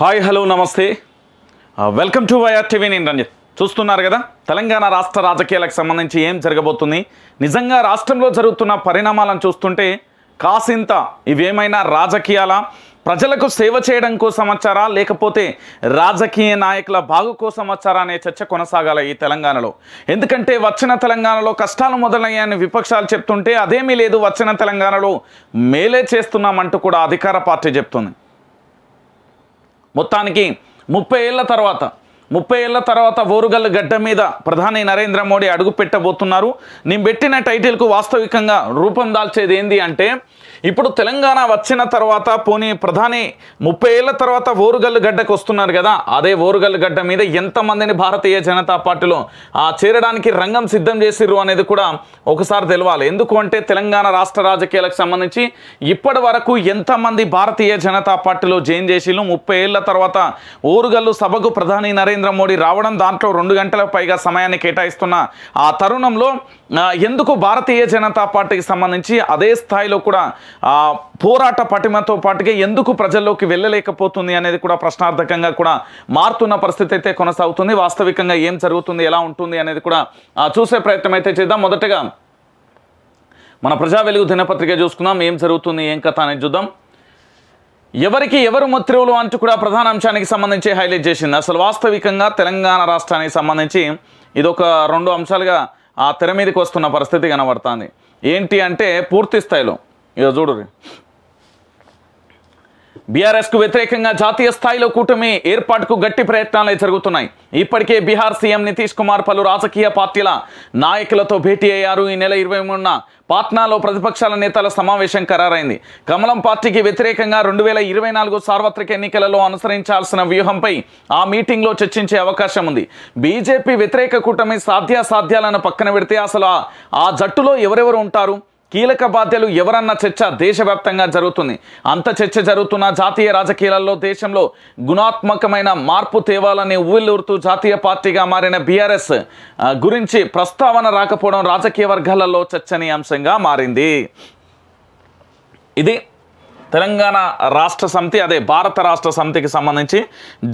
hi hello నమస్తే welcome to YR TV నేను రంజిత్ చూస్తున్నారు కదా తెలంగాణ రాష్ట్ర రాజకీయాలకు సంబంధించి ఏం జరగబోతుంది నిజంగా రాష్ట్రంలో జరుగుతున్న పరిణామాలను చూస్తుంటే కాసింత ఇవేమైనా రాజకీయాల ప్రజలకు సేవ చేయడం కోసం వచ్చారా లేకపోతే రాజకీయ నాయకుల బాగు కోసం వచ్చారా అనే చర్చ కొనసాగాల ఈ తెలంగాణలో ఎందుకంటే వచ్చిన తెలంగాణలో కష్టాలు మొదలయ్యాయని విపక్షాలు చెప్తుంటే అదేమీ లేదు వచ్చిన తెలంగాణలో మేలే చేస్తున్నామంటూ కూడా అధికార పార్టీ చెప్తుంది మొత్తానికి ముప్పై ఏళ్ళ తర్వాత ముప్పై ఏళ్ళ తర్వాత ఓరుగల్ల గడ్డ మీద ప్రధాని నరేంద్ర మోడీ అడుగు పెట్టబోతున్నారు నేను పెట్టిన టైటిల్కు వాస్తవికంగా రూపం దాల్చేది ఏంది అంటే ఇప్పుడు తెలంగాణ వచ్చిన తర్వాత పోనీ ప్రధాని ముప్పై ఏళ్ళ తర్వాత ఓరుగల్లు గడ్డకు వస్తున్నారు కదా అదే ఓరుగల్లు గడ్డ మీద ఎంతమందిని భారతీయ జనతా పార్టీలో చేరడానికి రంగం సిద్ధం చేసిర్రు అనేది కూడా ఒకసారి తెలవాలి ఎందుకు అంటే తెలంగాణ రాష్ట్ర రాజకీయాలకు సంబంధించి ఇప్పటి వరకు ఎంతమంది భారతీయ జనతా పార్టీలో జైన్ చేసిలు ముప్పై ఏళ్ళ తర్వాత ఓరుగల్లు సభకు ప్రధాని నరేంద్ర మోడీ రావడం దాంట్లో రెండు గంటల పైగా సమయాన్ని కేటాయిస్తున్న ఆ తరుణంలో ఎందుకు భారతీయ జనతా పార్టీకి సంబంధించి అదే స్థాయిలో కూడా పోరాట పటిమతో పాటుగా ఎందుకు ప్రజల్లోకి వెళ్ళలేకపోతుంది అనేది కూడా ప్రశ్నార్థకంగా కూడా మారుతున్న పరిస్థితి అయితే కొనసాగుతుంది వాస్తవికంగా ఏం జరుగుతుంది ఎలా ఉంటుంది అనేది కూడా చూసే ప్రయత్నం అయితే చేద్దాం మొదటగా మన ప్రజా వెలుగు దినపత్రిక చూసుకుందాం ఏం జరుగుతుంది ఏం కథ అనేది చూద్దాం ఎవరికి ఎవరు మత్రువులు అంటూ కూడా ప్రధాన అంశానికి సంబంధించి హైలైట్ చేసింది అసలు వాస్తవికంగా తెలంగాణ రాష్ట్రానికి సంబంధించి ఇదొక రెండు అంశాలుగా ఆ తెర మీదకి వస్తున్న పరిస్థితి కనబడుతుంది ఏంటి అంటే పూర్తి స్థాయిలో ఇదో చూడరు బీఆర్ఎస్కు వ్యతిరేకంగా జాతీయ స్థాయిలో కూటమి ఏర్పాటుకు గట్టి ప్రయత్నాలే జరుగుతున్నాయి ఇప్పటికే బీహార్ సీఎం నితీష్ కుమార్ పలు రాజకీయ పార్టీల నాయకులతో భేటీ అయ్యారు ఈ నెల ఇరవై మూడున పాట్నాలో ప్రతిపక్షాల నేతల సమావేశం ఖరారైంది కమలం పార్టీకి వ్యతిరేకంగా రెండు వేల ఇరవై నాలుగు సార్వత్రిక ఎన్నికలలో అనుసరించాల్సిన వ్యూహంపై ఆ మీటింగ్లో చర్చించే అవకాశం ఉంది బీజేపీ వ్యతిరేక కూటమి సాధ్యాసాధ్యాలను పక్కన పెడితే అసలు ఆ జట్టులో ఎవరెవరు ఉంటారు కీలక బాధ్యతలు ఎవరన్న చర్చ దేశవ్యాప్తంగా జరుగుతుంది అంత చర్చ జరుగుతున్న జాతీయ రాజకీయాలలో దేశంలో గుణాత్మకమైన మార్పు తేవాలని ఊవిలూరుతూ జాతీయ పార్టీగా మారిన బీఆర్ఎస్ గురించి ప్రస్తావన రాకపోవడం రాజకీయ వర్గాలలో చర్చనీయాంశంగా మారింది ఇది తెలంగాణ రాష్ట్ర సమితి అదే భారత రాష్ట్ర సమితికి సంబంధించి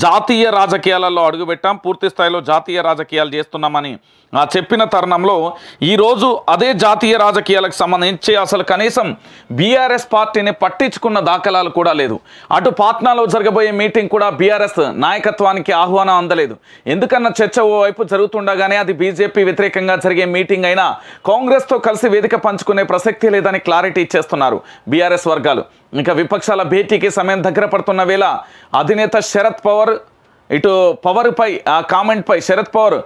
జాతీయ రాజకీయాలలో అడుగుపెట్టాం పూర్తి స్థాయిలో జాతీయ రాజకీయాలు చేస్తున్నామని ఆ చెప్పిన తరుణంలో ఈరోజు అదే జాతీయ రాజకీయాలకు సంబంధించి అసలు కనీసం బీఆర్ఎస్ పార్టీని పట్టించుకున్న దాఖలాలు కూడా లేదు అటు పాట్నాలో జరగబోయే మీటింగ్ కూడా బీఆర్ఎస్ నాయకత్వానికి ఆహ్వానం అందలేదు ఎందుకన్నా చర్చ ఓవైపు జరుగుతుండగానే అది బీజేపీ వ్యతిరేకంగా జరిగే మీటింగ్ అయినా కాంగ్రెస్తో కలిసి వేదిక పంచుకునే ప్రసక్తి లేదని క్లారిటీ ఇచ్చేస్తున్నారు బీఆర్ఎస్ వర్గాలు ఇంకా విపక్షాల భేటీకి సమయం దగ్గర పడుతున్న వేళ అధినేత శరద్ పవార్ ఇటు పవర్పై ఆ కామెంట్పై శరద్ పవర్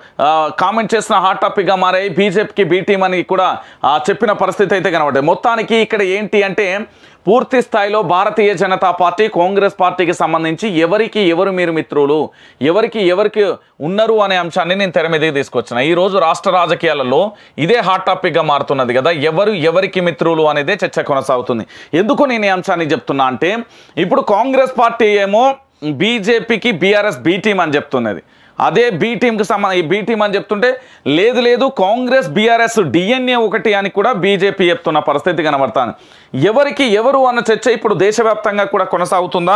కామెంట్ చేసిన హాట్ టాపిక్గా మారాయి బీజేపీకి బీటీం అని కూడా చెప్పిన పరిస్థితి అయితే కనబడ్డాయి మొత్తానికి ఇక్కడ ఏంటి అంటే పూర్తి స్థాయిలో భారతీయ జనతా పార్టీ కాంగ్రెస్ పార్టీకి సంబంధించి ఎవరికి ఎవరు మీరు మిత్రులు ఎవరికి ఎవరికి ఉన్నారు అనే అంశాన్ని నేను తెర మీదకి తీసుకొచ్చిన ఈరోజు రాష్ట్ర రాజకీయాలలో ఇదే హాట్ టాపిక్గా మారుతున్నది కదా ఎవరు ఎవరికి మిత్రులు అనేదే చర్చ కొనసాగుతుంది ఎందుకు నేను ఈ అంశాన్ని చెప్తున్నా అంటే ఇప్పుడు కాంగ్రెస్ పార్టీ ఏమో బీజేపీకి బీఆర్ఎస్ బీ టీమ్ అని చెప్తున్నది అదే బీ టీంకి సంబంధ బీ టీం అని చెప్తుంటే లేదు లేదు కాంగ్రెస్ బీఆర్ఎస్ డిఎన్ఏ ఒకటి అని కూడా బీజేపీ చెప్తున్న పరిస్థితి కనబడతాను ఎవరికి ఎవరు అన్న చర్చ ఇప్పుడు దేశవ్యాప్తంగా కూడా కొనసాగుతుందా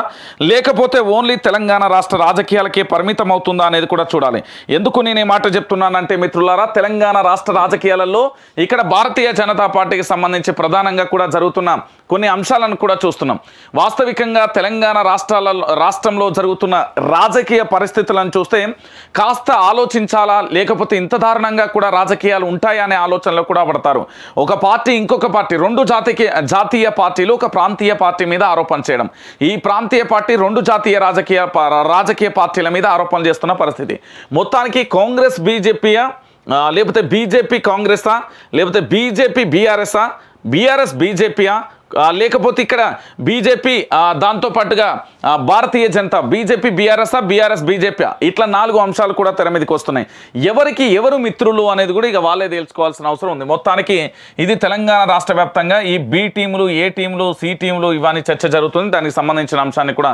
లేకపోతే ఓన్లీ తెలంగాణ రాష్ట్ర రాజకీయాలకే పరిమితం అవుతుందా అనేది కూడా చూడాలి ఎందుకు నేను ఈ మాట చెప్తున్నానంటే మిత్రులారా తెలంగాణ రాష్ట్ర రాజకీయాలలో ఇక్కడ భారతీయ జనతా పార్టీకి సంబంధించి ప్రధానంగా కూడా జరుగుతున్న కొన్ని అంశాలను కూడా చూస్తున్నాం వాస్తవికంగా తెలంగాణ రాష్ట్రాలలో రాష్ట్రంలో జరుగుతున్న రాజకీయ పరిస్థితులను చూస్తే కాస్త ఆలోచించాలా లేకపోతే ఇంత దారుణంగా కూడా రాజకీయాలు ఉంటాయా అనే ఆలోచనలో కూడా పడతారు ఒక పార్టీ ఇంకొక పార్టీ రెండు జాతీయ జాతీయ పార్టీలు ఒక ప్రాంతీయ పార్టీ మీద ఆరోపణ చేయడం ఈ ప్రాంతీయ పార్టీ రెండు జాతీయ రాజకీయ రాజకీయ పార్టీల మీద ఆరోపణలు చేస్తున్న పరిస్థితి మొత్తానికి కాంగ్రెస్ బీజేపీయా లేకపోతే బీజేపీ కాంగ్రెసా లేకపోతే బీజేపీ బీఆర్ఎస్ఆ బీఆర్ఎస్ బీజేపీయా లేకపోతే ఇక్కడ బీజేపీ దాంతోపాటుగా Bharatiya Janata BJP BRS BRS BJP ఇట్లా నాలుగు అంశాలు కూడా తెర మీదకి వస్తున్నాయి ఎవరికి ఎవరు మిత్రులు అనేది కూడా ఇక వాళ్ళే తెలుసుకోవాల్సిన అవసరం ఉంది మొత్తానికి ఇది తెలంగాణ రాష్ట్ర ఈ బి టీములు ఏ టీములు సి టీములు ఇవన్నీ చర్చ జరుగుతుంది దానికి సంబంధించిన అంశాన్ని కూడా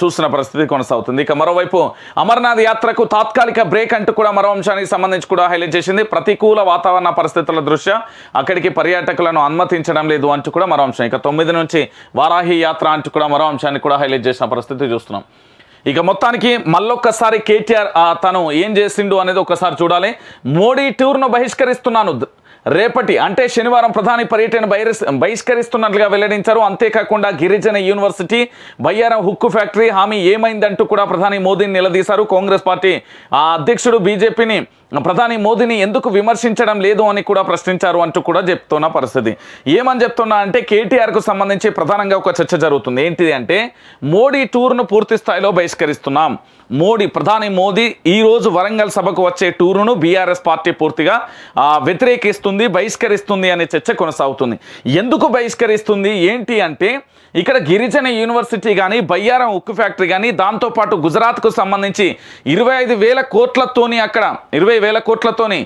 చూసిన పరిస్థితి కొనసాగుతుంది ఇక మరోవైపు అమర్నాథ్ యాత్రకు తాత్కాలిక బ్రేక్ అంటూ కూడా మరో అంశానికి సంబంధించి కూడా హైలైట్ చేసింది ప్రతికూల వాతావరణ పరిస్థితుల దృష్ట్యా అక్కడికి పర్యాటకులను అనుమతించడం లేదు అంటూ కూడా మరో అంశం ఇక తొమ్మిది నుంచి వారాహి యాత్ర అంటూ కూడా మరో అంశాన్ని కూడా హైలైట్ చేసిన పరిస్థితి చూస్తున్నాం ఇక మొత్తానికి మళ్ళొక్కసారి కేటీఆర్ తను ఏం చేసిండు అనేది ఒకసారి చూడాలి మోడీ టూర్ను బహిష్కరిస్తున్నాను రేపటి అంటే శనివారం ప్రధాని పర్యటన బహిష్కరిస్తున్నట్లుగా వెల్లడించారు అంతేకాకుండా గిరిజన యూనివర్సిటీ బయ్యారం హుక్కు ఫ్యాక్టరీ హామీ ఏమైందంటూ కూడా ప్రధాని మోదీని నిలదీశారు కాంగ్రెస్ పార్టీ అధ్యక్షుడు బీజేపీని ప్రధాని మోదీని ఎందుకు విమర్శించడం లేదు అని కూడా ప్రశ్నించారు అంటూ కూడా చెప్తున్న పరిస్థితి ఏమని చెప్తున్నా అంటే కేటీఆర్కు సంబంధించి ప్రధానంగా ఒక చర్చ జరుగుతుంది ఏంటిది అంటే మోడీ టూర్ను పూర్తి స్థాయిలో బహిష్కరిస్తున్నాం మోడీ ప్రధాని మోదీ ఈరోజు వరంగల్ సభకు వచ్చే టూర్ను బీఆర్ఎస్ పార్టీ పూర్తిగా వ్యతిరేకిస్తుంది బహిష్కరిస్తుంది అనే చర్చ కొనసాగుతుంది ఎందుకు బహిష్కరిస్తుంది ఏంటి అంటే ఇక్కడ గిరిజన యూనివర్సిటీ కానీ బయ్యారం ఉక్కు ఫ్యాక్టరీ కానీ దాంతోపాటు గుజరాత్కు సంబంధించి ఇరవై ఐదు వేల కోట్లతోని అక్కడ ఇరవై వేల కోట్లతోని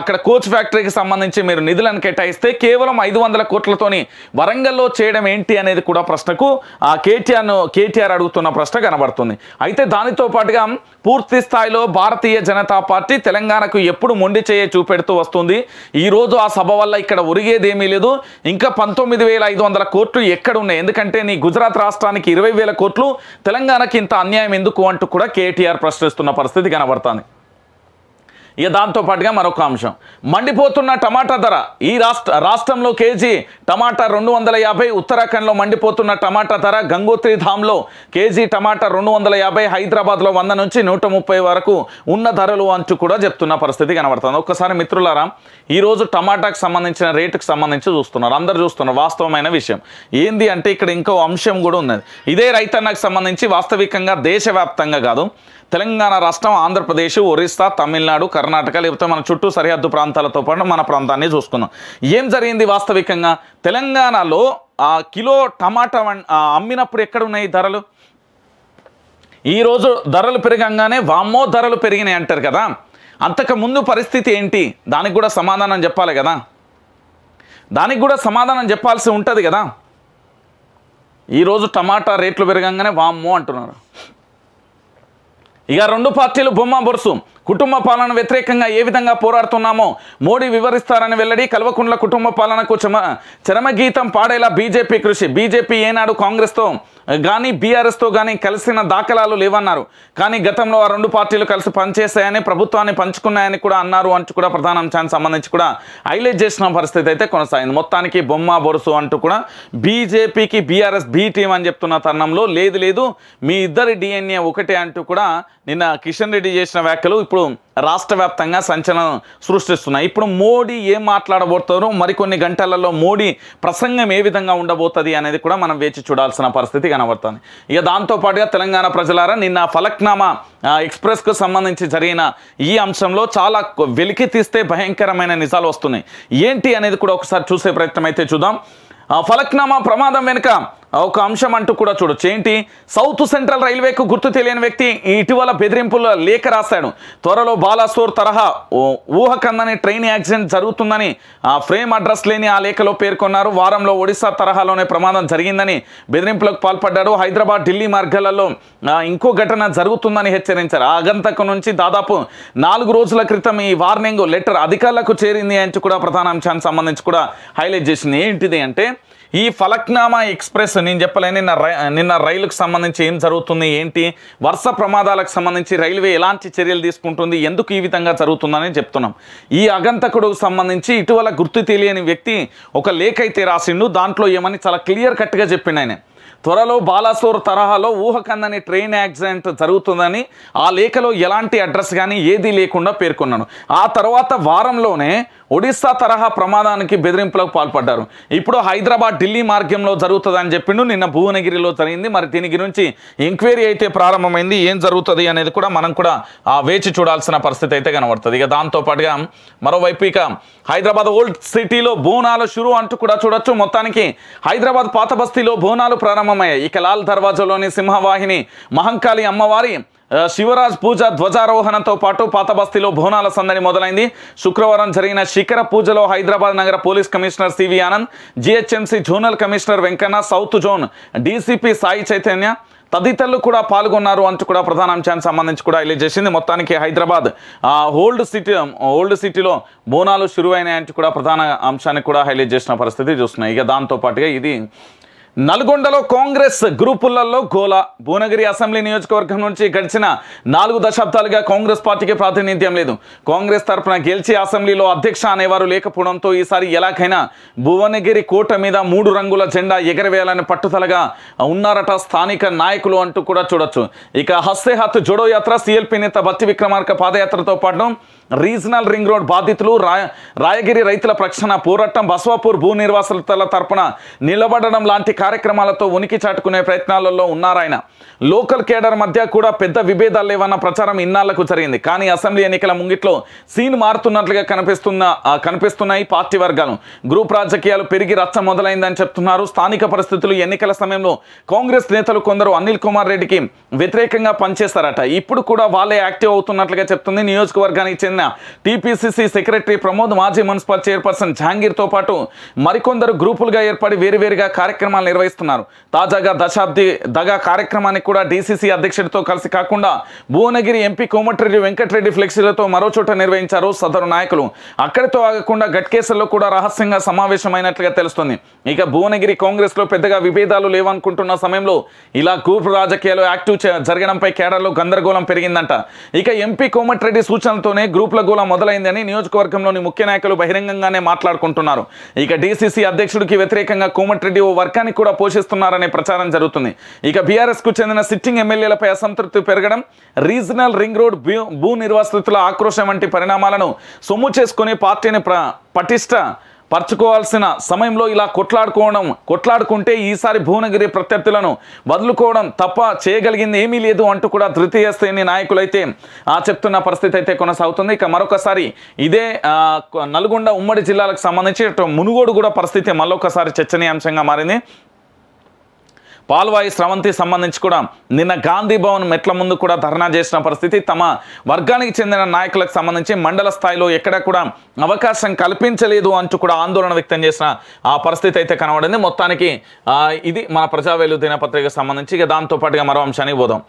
అక్కడ కోచ్ ఫ్యాక్టరీకి సంబంధించి మీరు నిధులను కేటాయిస్తే కేవలం ఐదు వందల కోట్లతోని వరంగల్లో చేయడం ఏంటి అనేది కూడా ప్రశ్నకు ఆ కేటీఆర్ను కేటీఆర్ అడుగుతున్న ప్రశ్న కనబడుతుంది అయితే దానితో పాటుగా పూర్తి స్థాయిలో భారతీయ జనతా పార్టీ తెలంగాణకు ఎప్పుడు మొండి చేయ చూపెడుతూ వస్తుంది ఈరోజు ఆ సభ వల్ల ఇక్కడ ఒరిగేదేమీ లేదు ఇంకా పంతొమ్మిది వేల ఐదు వందల కోట్లు ఎక్కడున్నాయి ఎందుకంటే నీ గుజరాత్ రాష్ట్రానికి ఇరవై వేల కోట్లు తెలంగాణకి ఇంత అన్యాయం ఎందుకు అంటూ కూడా కేటీఆర్ ప్రశ్నిస్తున్న పరిస్థితి కనబడుతుంది ఇక దాంతోపాటుగా మరొక అంశం మండిపోతున్న టమాటా ధర ఈ రాష్ట్ర రాష్ట్రంలో కేజీ టమాటా రెండు వందల యాభై ఉత్తరాఖండ్లో మండిపోతున్న టమాటా ధర గంగోత్రి ధామ్లో కేజీ టమాటా రెండు వందల యాభై హైదరాబాద్లో వంద నుంచి నూట ముప్పై వరకు ఉన్న ధరలు అంటూ కూడా చెప్తున్న పరిస్థితి కనబడుతుంది ఒక్కసారి మిత్రులారా ఈరోజు టమాటాకు సంబంధించిన రేటుకు సంబంధించి చూస్తున్నారు అందరు చూస్తున్నారు వాస్తవమైన విషయం ఏంది అంటే ఇక్కడ ఇంకో అంశం కూడా ఉన్నది ఇదే రైతన్నకు సంబంధించి వాస్తవికంగా దేశవ్యాప్తంగా కాదు తెలంగాణ రాష్ట్రం ఆంధ్రప్రదేశ్ ఒరిస్సా తమిళనాడు కర్ణాటక లేకపోతే మన చుట్టూ సరిహద్దు ప్రాంతాలతో పాటు మన ప్రాంతాన్ని చూసుకుందాం ఏం జరిగింది వాస్తవికంగా తెలంగాణలో కిలో టమాటా అమ్మినప్పుడు ఎక్కడ ఉన్నాయి ధరలు ఈరోజు ధరలు పెరగంగానే వామ్మో ధరలు పెరిగినాయి అంటారు కదా అంతకుముందు పరిస్థితి ఏంటి దానికి కూడా సమాధానం చెప్పాలి కదా దానికి కూడా సమాధానం చెప్పాల్సి ఉంటుంది కదా ఈరోజు టమాటా రేట్లు పెరగంగానే వామ్మో అంటున్నారు ఇక రెండు పార్టీలు బొమ్మ బొరుసు కుటుంబ పాలన వ్యతిరేకంగా ఏ విధంగా పోరాడుతున్నామో మోడీ వివరిస్తారని వెల్లడి కల్వకుండ్ల కుటుంబ పాలనకు చమ చరమగీతం పాడేలా బీజేపీ కృషి బీజేపీ ఏనాడు కాంగ్రెస్తో కానీ బీఆర్ఎస్తో కానీ కలిసిన దాఖలాలు లేవన్నారు కానీ గతంలో ఆ రెండు పార్టీలు కలిసి పనిచేశాయని ప్రభుత్వాన్ని పంచుకున్నాయని కూడా అన్నారు అంటూ కూడా ప్రధాన అంశానికి సంబంధించి కూడా హైలైట్ చేసిన పరిస్థితి అయితే కొనసాగింది మొత్తానికి బొమ్మ బొరుసు అంటూ కూడా బీజేపీకి బీఆర్ఎస్ బీ టీం అని చెప్తున్న తరుణంలో లేదు లేదు మీ ఇద్దరి డిఎన్ఏ ఒకటే అంటూ కూడా నిన్న కిషన్ రెడ్డి చేసిన వ్యాఖ్యలు ఇప్పుడు రాష్ట్ర వ్యాప్తంగా సంచలనం సృష్టిస్తున్నాయి ఇప్పుడు మోడీ ఏం మాట్లాడబోతారో మరికొన్ని గంటలలో మోడీ ప్రసంగం ఏ విధంగా ఉండబోతుంది అనేది కూడా మనం వేచి చూడాల్సిన పరిస్థితి కనబడుతుంది ఇక దాంతోపాటుగా తెలంగాణ ప్రజలారా నిన్న ఫలక్నామా ఎక్స్ప్రెస్కు సంబంధించి జరిగిన ఈ అంశంలో చాలా వెలికి తీస్తే భయంకరమైన నిజాలు వస్తున్నాయి ఏంటి అనేది కూడా ఒకసారి చూసే ప్రయత్నం అయితే చూద్దాం ఫలక్నామా ప్రమాదం వెనుక ఒక అంశం అంటూ కూడా చూడొచ్చు ఏంటి సౌత్ సెంట్రల్ రైల్వేకు గుర్తు తెలియని వ్యక్తి ఇటీవల బెదిరింపుల లేఖ రాశాడు త్వరలో బాలాసోర్ తరహా ఊహకందని ట్రైన్ యాక్సిడెంట్ జరుగుతుందని ఆ ఫ్రేమ్ అడ్రస్ లేని ఆ లేఖలో పేర్కొన్నారు వారంలో ఒడిశా తరహాలోనే ప్రమాదం జరిగిందని బెదిరింపులకు పాల్పడ్డాడు హైదరాబాద్ ఢిల్లీ మార్గాలలో ఇంకో ఘటన జరుగుతుందని హెచ్చరించారు ఆ అగంతకు నుంచి దాదాపు నాలుగు రోజుల క్రితం ఈ వార్నింగ్ లెటర్ అధికారులకు చేరింది అని కూడా ప్రధాన అంశానికి సంబంధించి కూడా హైలైట్ చేసింది ఏంటిది అంటే ఈ ఫలక్నామా ఎక్స్ప్రెస్ నేను చెప్పలే నిన్న నిన్న రైలుకు సంబంధించి ఏం జరుగుతుంది ఏంటి వర్ష ప్రమాదాలకు సంబంధించి రైల్వే ఎలాంటి చర్యలు తీసుకుంటుంది ఎందుకు ఈ విధంగా జరుగుతుందని చెప్తున్నాం ఈ అగంతకుడు సంబంధించి ఇటీవల గుర్తు తెలియని వ్యక్తి ఒక లేఖ అయితే రాసిండు దాంట్లో ఏమని చాలా క్లియర్ కట్గా చెప్పిండు ఆయన త్వరలో బాలాసోర్ తరహాలో ఊహకందని ట్రైన్ యాక్సిడెంట్ జరుగుతుందని ఆ లేఖలో ఎలాంటి అడ్రస్ కానీ ఏదీ లేకుండా పేర్కొన్నాను ఆ తర్వాత వారంలోనే ఒడిస్సా తరహా ప్రమాదానికి బెదిరింపులకు పాల్పడ్డారు ఇప్పుడు హైదరాబాద్ ఢిల్లీ మార్గంలో జరుగుతుందని చెప్పిండు నిన్న భువనగిరిలో జరిగింది మరి దీని గురించి ఎంక్వైరీ అయితే ప్రారంభమైంది ఏం జరుగుతుంది అనేది కూడా మనం కూడా వేచి చూడాల్సిన పరిస్థితి అయితే కనబడుతుంది ఇక దాంతోపాటుగా మరోవైపు ఇక హైదరాబాద్ ఓల్డ్ సిటీలో బోనాలు షురు అంటూ కూడా చూడొచ్చు మొత్తానికి హైదరాబాద్ పాత బస్తీలో బోనాలు ప్రారంభమయ్యాయి ఇక లాల్ దర్వాజాలోని సింహవాహిని మహంకాళి అమ్మవారి శివరాజ్ పూజ ధ్వజారోహణంతో పాటు బస్తీలో బోనాల సందడి మొదలైంది శుక్రవారం జరిగిన శిఖర పూజలో హైదరాబాద్ నగర police commissioner CV Anand GHMC zonal commissioner Venkanna south zone DCP Sai Chaitanya తదితరులు కూడా పాల్గొన్నారు అంటూ కూడా ప్రధాన అంశానికి సంబంధించి కూడా ఇలా చేసింది మొత్తానికి హైదరాబాద్ ఓల్డ్ సిటీ ఓల్డ్ సిటీలో బోనాలు అంటూ కూడా ప్రధాన అంశానికి కూడా హైలైట్ చేసిన పరిస్థితి చూస్తున్నాయి ఇక దాంతో పాటుగా ఇది నల్గొండలో కాంగ్రెస్ గ్రూపులలో గోలా భువనగిరి అసెంబ్లీ నియోజకవర్గం నుంచి గడిచిన నాలుగు దశాబ్దాలుగా కాంగ్రెస్ పార్టీకి ప్రాతినిధ్యం లేదు కాంగ్రెస్ తరఫున గెలిచి అసెంబ్లీలో అధ్యక్ష అనేవారు లేకపోవడంతో ఈసారి ఎలాగైనా భువనగిరి కోట మీద మూడు రంగుల జెండా ఎగరవేయాలని పట్టుదలగా ఉన్నారట స్థానిక నాయకులు అంటూ కూడా చూడొచ్చు ఇక హస్తే హత్ జోడో యాత్ర సిఎల్పీ నేత బత్తి విక్రమార్క పాదయాత్రతో పాటు రీజనల్ రింగ్ రోడ్ బాధితులు రాయ రాయగిరి రైతుల ప్రక్షణ పోరాటం బస్వాపూర్ భూ నిర్వాసతల తరపున నిలబడడం లాంటి కార్యక్రమాలతో ఉనికి చాటుకునే ప్రయత్నాలలో ఉన్నారాయన లోకల్ కేడర్ మధ్య కూడా పెద్ద విభేదాలు లేవన్న ప్రచారం ఇన్నాళ్లకు జరిగింది కానీ అసెంబ్లీ ఎన్నికల ముంగిట్లో సీన్ మారుతున్నట్లుగా కనిపిస్తున్న కనిపిస్తున్నాయి పార్టీ వర్గాలు గ్రూప్ రాజకీయాలు పెరిగి రచ్చ మొదలైందని చెప్తున్నారు స్థానిక పరిస్థితులు ఎన్నికల సమయంలో కాంగ్రెస్ నేతలు కొందరు అనిల్ కుమార్ రెడ్డికి వ్యతిరేకంగా పనిచేస్తారట ఇప్పుడు కూడా వాళ్ళే యాక్టివ్ అవుతున్నట్లుగా చెప్తుంది నియోజకవర్గానికి చెందిన టీపీసీసీ సెక్రటరీ ప్రమోద్ మాజీ మున్సిపల్ చైర్పర్సన్ తో పాటు మరికొందరు గ్రూపులుగా ఏర్పడి వేరువేరుగా కార్యక్రమాలు నిర్వహిస్తున్నారు తాజాగా దశాబ్ది దగా కార్యక్రమానికి కూడా డీసీసీ అధ్యక్షుడితో కలిసి కాకుండా భువనగిరి ఎంపీ కోమటిరెడ్డి వెంకటరెడ్డి ఫ్లెక్సీలతో మరో చోట నిర్వహించారు సదరు నాయకులు అక్కడితో ఆగకుండా గట్కేసుల్లో కూడా రహస్యంగా సమావేశమైనట్లుగా తెలుస్తుంది ఇక భువనగిరి కాంగ్రెస్ లో పెద్దగా విభేదాలు లేవనుకుంటున్న సమయంలో ఇలా కూర్పు రాజకీయాలు యాక్టివ్ జరగడంపై కేడర్లో గందరగోళం పెరిగిందంట ఇక ఎంపీ కోమటిరెడ్డి సూచనలతోనే గ్రూప్ల గోళం మొదలైందని నియోజకవర్గంలోని ముఖ్య నాయకులు బహిరంగంగానే మాట్లాడుకుంటున్నారు ఇక డీసీసీ అధ్యక్షుడికి వ్యతిరేకంగా కోమటిరెడ్డి ఓ వర్గానికి కూడా పోషిస్తున్నారనే ప్రచారం జరుగుతుంది ఇక బీఆర్ఎస్కు చెందిన సిట్టింగ్ ఎమ్మెల్యేలపై అసంతృప్తి పెరగడం రీజనల్ రింగ్ రోడ్ భూ నిర్వాసితుల ఆక్రోశం వంటి పరిణామాలను సొమ్ము చేసుకుని పార్టీని పటిష్ట పరచుకోవాల్సిన సమయంలో ఇలా కొట్లాడుకోవడం కొట్లాడుకుంటే ఈసారి భువనగిరి ప్రత్యర్థులను వదులుకోవడం తప్ప చేయగలిగింది ఏమీ లేదు అంటూ కూడా తృతీయ శ్రేణి నాయకులైతే ఆ చెప్తున్న పరిస్థితి అయితే కొనసాగుతుంది ఇక మరొకసారి ఇదే నల్గొండ ఉమ్మడి జిల్లాలకు సంబంధించి మునుగోడు కూడా పరిస్థితి మళ్ళొకసారి చర్చనీయాంశంగా మారింది పాల్వాయి స్రవంతి సంబంధించి కూడా నిన్న గాంధీ భవన్ మెట్ల ముందు కూడా ధర్నా చేసిన పరిస్థితి తమ వర్గానికి చెందిన నాయకులకు సంబంధించి మండల స్థాయిలో ఎక్కడ కూడా అవకాశం కల్పించలేదు అంటూ కూడా ఆందోళన వ్యక్తం చేసిన ఆ పరిస్థితి అయితే కనబడింది మొత్తానికి ఇది మన ప్రజావేలు దినపత్రికకు సంబంధించి ఇక దాంతోపాటుగా మరో అంశానికి పోదాం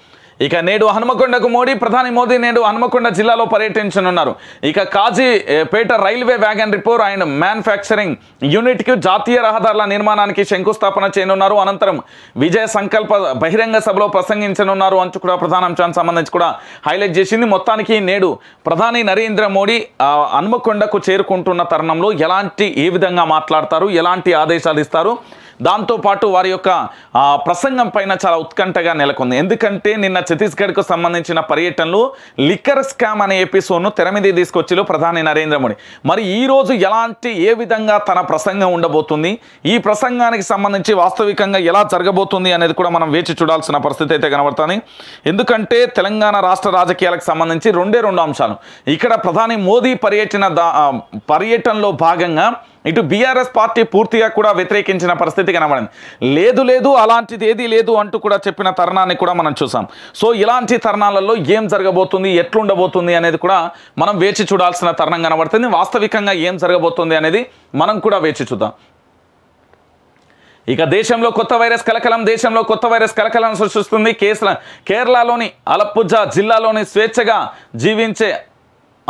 ఇక నేడు హనుమకొండకు మోడీ ప్రధాని మోదీ నేడు హనుమకొండ జిల్లాలో పర్యటించనున్నారు ఇక Kazipet railway wagon repair and manufacturing యూనిట్కి జాతీయ రహదారుల నిర్మాణానికి శంకుస్థాపన చేయనున్నారు అనంతరం విజయ సంకల్ప బహిరంగ సభలో ప్రసంగించనున్నారు అంచు కూడా ప్రధాన సంబంధించి కూడా హైలైట్ చేసింది మొత్తానికి నేడు ప్రధాని నరేంద్ర మోడీ హనుమకొండకు చేరుకుంటున్న తరుణంలో ఎలాంటి ఏ విధంగా మాట్లాడతారు ఎలాంటి ఆదేశాలు ఇస్తారు దాంతోపాటు వారి యొక్క ప్రసంగం పైన చాలా ఉత్కంఠగా నెలకొంది ఎందుకంటే నిన్న ఛత్తీస్గఢ్కు సంబంధించిన పర్యటనలు లిక్కర్ స్కామ్ అనే ఎపిసోడ్ను తెర మీద తీసుకొచ్చిలో ప్రధాని నరేంద్ర మోడీ మరి ఈరోజు ఎలాంటి ఏ విధంగా తన ప్రసంగం ఉండబోతుంది ఈ ప్రసంగానికి సంబంధించి వాస్తవికంగా ఎలా జరగబోతుంది అనేది కూడా మనం వేచి చూడాల్సిన పరిస్థితి అయితే కనబడుతుంది ఎందుకంటే తెలంగాణ రాష్ట్ర రాజకీయాలకు సంబంధించి రెండే రెండు అంశాలు ఇక్కడ ప్రధాని మోదీ పర్యటన పర్యటనలో భాగంగా ఇటు బీఆర్ఎస్ పార్టీ పూర్తిగా కూడా వ్యతిరేకించిన పరిస్థితి కనబడింది లేదు లేదు అలాంటిది ఏది లేదు అంటూ కూడా చెప్పిన తరుణాన్ని కూడా మనం చూసాం సో ఇలాంటి తరుణాలలో ఏం జరగబోతుంది ఎట్లుండబోతుంది అనేది కూడా మనం వేచి చూడాల్సిన తరుణం కనబడుతుంది వాస్తవికంగా ఏం జరగబోతుంది అనేది మనం కూడా వేచి చూద్దాం ఇక దేశంలో కొత్త వైరస్ కలకలం దేశంలో కొత్త వైరస్ కలకలం సృష్టిస్తుంది కేసుల కేరళలోని అలప్పుజ జిల్లాలోని స్వేచ్ఛగా జీవించే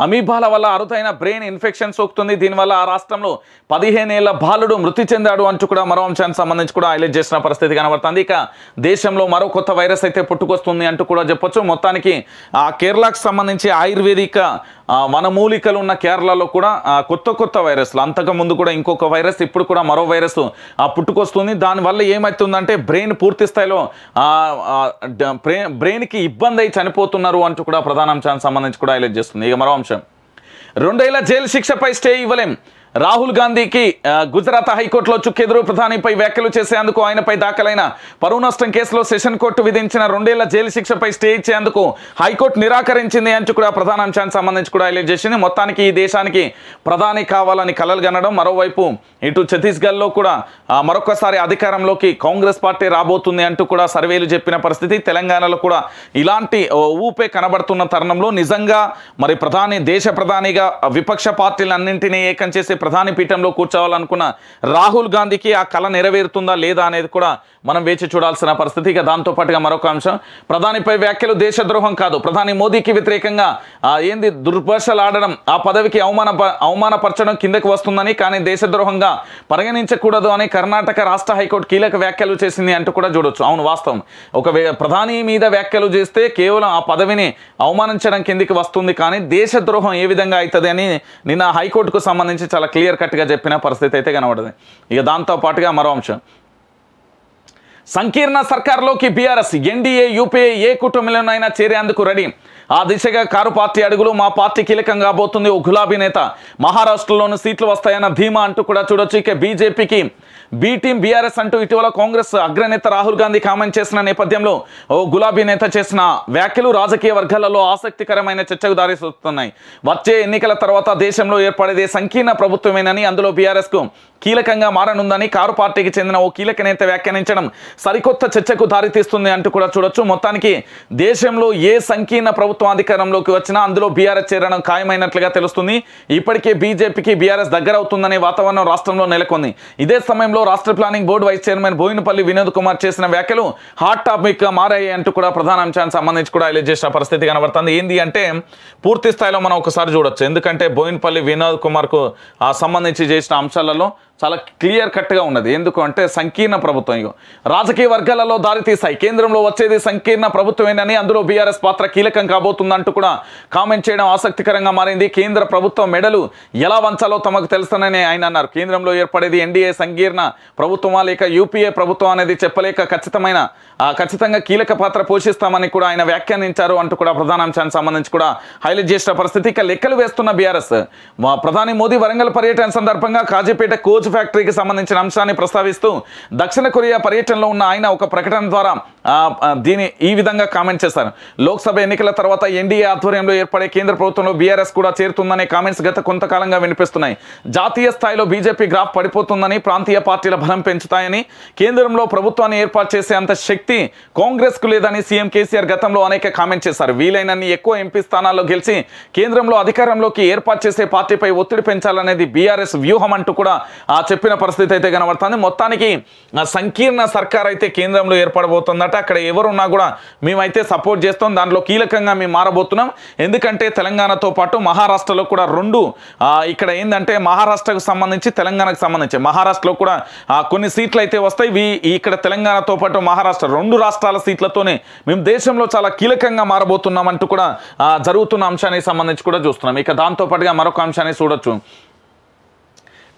అమీబాల వల్ల అరుదైన బ్రెయిన్ ఇన్ఫెక్షన్ సోకుతుంది దీనివల్ల ఆ రాష్ట్రంలో పదిహేనేళ్ల బాలుడు మృతి చెందాడు అంటూ కూడా మరో అంశానికి సంబంధించి కూడా హైలైట్ చేసిన పరిస్థితి కనబడుతుంది ఇక దేశంలో మరో కొత్త వైరస్ అయితే పుట్టుకొస్తుంది అంటూ కూడా చెప్పొచ్చు మొత్తానికి ఆ కేరళకు సంబంధించి ఆయుర్వేదిక మన మూలికలు ఉన్న కేరళలో కూడా కొత్త కొత్త వైరస్లు అంతకుముందు కూడా ఇంకొక వైరస్ ఇప్పుడు కూడా మరో వైరస్ పుట్టుకొస్తుంది దానివల్ల ఏమవుతుందంటే బ్రెయిన్ పూర్తి స్థాయిలో బ్రెయిన్కి ఇబ్బంది అయి చనిపోతున్నారు అంటూ కూడా ప్రధాన అంశానికి సంబంధించి కూడా హైలైట్ చేస్తుంది ఇక మరో అంశం రెండేళ్ల జైలు శిక్షపై స్టే ఇవ్వలేం రాహుల్ గాంధీకి గుజరాత్ హైకోర్టులో చుక్కెదురు ప్రధానిపై వ్యాఖ్యలు చేసేందుకు ఆయనపై దాఖలైన పరువు నష్టం కేసులో సెషన్ కోర్టు విధించిన రెండేళ్ల జైలు శిక్షపై స్టే ఇచ్చేందుకు హైకోర్టు నిరాకరించింది అంటూ కూడా ప్రధాన అంశానికి సంబంధించి కూడా హైలైట్ చేసింది మొత్తానికి ఈ దేశానికి ప్రధాని కావాలని కలలు కనడం మరోవైపు ఇటు ఛత్తీస్గఢ్లో కూడా మరొకసారి అధికారంలోకి కాంగ్రెస్ పార్టీ రాబోతుంది అంటూ కూడా సర్వేలు చెప్పిన పరిస్థితి తెలంగాణలో కూడా ఇలాంటి ఊపే కనబడుతున్న తరుణంలో నిజంగా మరి ప్రధాని దేశ ప్రధానిగా విపక్ష పార్టీలన్నింటినీ ఏకం చేసే ప్రధాని పీఠంలో కూర్చోవాలనుకున్న రాహుల్ గాంధీకి ఆ కళ నెరవేరుతుందా లేదా అనేది కూడా మనం వేచి చూడాల్సిన పరిస్థితి ఇక దాంతోపాటుగా మరొక అంశం ప్రధానిపై వ్యాఖ్యలు దేశద్రోహం కాదు ప్రధాని మోదీకి వ్యతిరేకంగా ఏంది దుర్భాషలాడడం ఆ పదవికి అవమాన అవమానపరచడం కిందకు వస్తుందని కానీ దేశద్రోహంగా పరిగణించకూడదు అని కర్ణాటక రాష్ట్ర హైకోర్టు కీలక వ్యాఖ్యలు చేసింది అంటూ కూడా చూడొచ్చు అవును వాస్తవం ఒక ప్రధాని మీద వ్యాఖ్యలు చేస్తే కేవలం ఆ పదవిని అవమానించడం కిందికి వస్తుంది కానీ దేశద్రోహం ఏ విధంగా అవుతుంది అని నిన్న హైకోర్టుకు సంబంధించి చాలా క్లియర్ కట్గా చెప్పిన పరిస్థితి అయితే కనబడదు ఇక దాంతోపాటుగా మరో అంశం సంకీర్ణ సర్కార్లోకి బీఆర్ఎస్ ఎన్డీఏ యూపీఏ ఏ కుటుంబంలోనైనా చేరేందుకు రెడీ ఆ దిశగా కారు పార్టీ అడుగులు మా పార్టీ కీలకం కాబోతుంది ఓ గులాబీ నేత మహారాష్ట్రలోని సీట్లు వస్తాయన్న ధీమా అంటూ కూడా చూడొచ్చు ఇక బీజేపీకి బీ టీం బీఆర్ఎస్ అంటూ ఇటీవల కాంగ్రెస్ అగ్రనేత రాహుల్ గాంధీ కామెంట్ చేసిన నేపథ్యంలో ఓ గులాబీ నేత చేసిన వ్యాఖ్యలు రాజకీయ వర్గాలలో ఆసక్తికరమైన చర్చకు దారిస్తున్నాయి వచ్చే ఎన్నికల తర్వాత దేశంలో ఏర్పడేది సంకీర్ణ ప్రభుత్వమేనని అందులో బీఆర్ఎస్కు కీలకంగా మారనుందని కారు పార్టీకి చెందిన ఓ కీలక నేత వ్యాఖ్యానించడం సరికొత్త చర్చకు దారితీస్తుంది అంటూ కూడా చూడొచ్చు మొత్తానికి దేశంలో ఏ సంకీర్ణ ప్రభుత్వం ప్రభుత్వం అధికారంలోకి వచ్చినా అందులో బీఆర్ఎస్ చేరడం ఖాయమైనట్లుగా తెలుస్తుంది ఇప్పటికే బీజేపీకి బీఆర్ఎస్ దగ్గర అవుతుందనే వాతావరణం రాష్ట్రంలో నెలకొంది ఇదే సమయంలో రాష్ట్ర planning board vice chairman Boinapalli Vinod Kumar చేసిన వ్యాఖ్యలు హాట్ టాపిక్ గా మారాయి అంటూ కూడా ప్రధాన అంశానికి సంబంధించి కూడా హైలైట్ చేసిన పరిస్థితి కనబడుతుంది ఏంది అంటే పూర్తి స్థాయిలో మనం ఒకసారి చూడొచ్చు ఎందుకంటే బోయినపల్లి వినోద్ కుమార్కు సంబంధించి చేసిన అంశాలలో చాలా క్లియర్ కట్గా ఉన్నది ఎందుకు అంటే సంకీర్ణ ప్రభుత్వం రాజకీయ వర్గాలలో దారితీస్తాయి కేంద్రంలో వచ్చేది సంకీర్ణ ప్రభుత్వమేనని అందులో బీఆర్ఎస్ పాత్ర కీలకం కాబోతుందంటూ కూడా కామెంట్ చేయడం ఆసక్తికరంగా మారింది కేంద్ర ప్రభుత్వం మెడలు ఎలా వంచాలో తమకు తెలుస్తానని ఆయన అన్నారు కేంద్రంలో ఏర్పడేది ఎన్డీఏ సంకీర్ణ ప్రభుత్వమా లేక యూపీఏ ప్రభుత్వం అనేది చెప్పలేక ఖచ్చితమైన ఖచ్చితంగా కీలక పాత్ర పోషిస్తామని కూడా ఆయన వ్యాఖ్యానించారు అంటూ కూడా ప్రధానాంశానికి సంబంధించి కూడా హైలైట్ చేసిన పరిస్థితి ఇక లెక్కలు వేస్తున్న బీఆర్ఎస్ ప్రధాని మోదీ వరంగల్ పర్యటన సందర్భంగా కాజీపేట కోచ్ బూచ్ ఫ్యాక్టరీకి సంబంధించిన అంశాన్ని ప్రస్తావిస్తూ దక్షిణ కొరియా పర్యటనలో ఉన్న ఆయన ఒక ప్రకటన ద్వారా దీని ఈ విధంగా కామెంట్ చేశారు లోక్సభ ఎన్నికల తర్వాత ఎన్డీఏ ఆధ్వర్యంలో ఏర్పడే కేంద్ర ప్రభుత్వంలో బీఆర్ఎస్ కూడా చేరుతుందనే కామెంట్స్ గత కొంతకాలంగా వినిపిస్తున్నాయి జాతీయ స్థాయిలో బీజేపీ గ్రాఫ్ పడిపోతుందని ప్రాంతీయ పార్టీల బలం పెంచుతాయని కేంద్రంలో ప్రభుత్వాన్ని ఏర్పాటు చేసే అంత శక్తి కాంగ్రెస్కు లేదని సీఎం కేసీఆర్ గతంలో అనేక కామెంట్ చేశారు వీలైనన్ని ఎక్కువ ఎంపీ స్థానాల్లో గెలిచి కేంద్రంలో అధికారంలోకి ఏర్పాటు చేసే పార్టీపై ఒత్తిడి పెంచాలనేది బీఆర్ఎస్ వ్యూహం అంటూ కూడా చెప్పిన పరిస్థితి అయితే కనబడుతుంది మొత్తానికి సంకీర్ణ సర్కార్ అయితే కేంద్రంలో ఏర్పడబోతుందట అక్కడ ఎవరున్నా కూడా మేమైతే సపోర్ట్ చేస్తాం దాంట్లో కీలకంగా మేము మారబోతున్నాం ఎందుకంటే తెలంగాణతో పాటు మహారాష్ట్రలో కూడా రెండు ఇక్కడ ఏంటంటే మహారాష్ట్రకు సంబంధించి తెలంగాణకు సంబంధించి మహారాష్ట్రలో కూడా కొన్ని సీట్లు అయితే వస్తాయి ఇక్కడ తెలంగాణతో పాటు మహారాష్ట్ర రెండు రాష్ట్రాల సీట్లతోనే మేము దేశంలో చాలా కీలకంగా మారబోతున్నాం అంటూ కూడా జరుగుతున్న అంశానికి సంబంధించి కూడా చూస్తున్నాం ఇక దాంతోపాటుగా మరొక అంశాన్ని చూడొచ్చు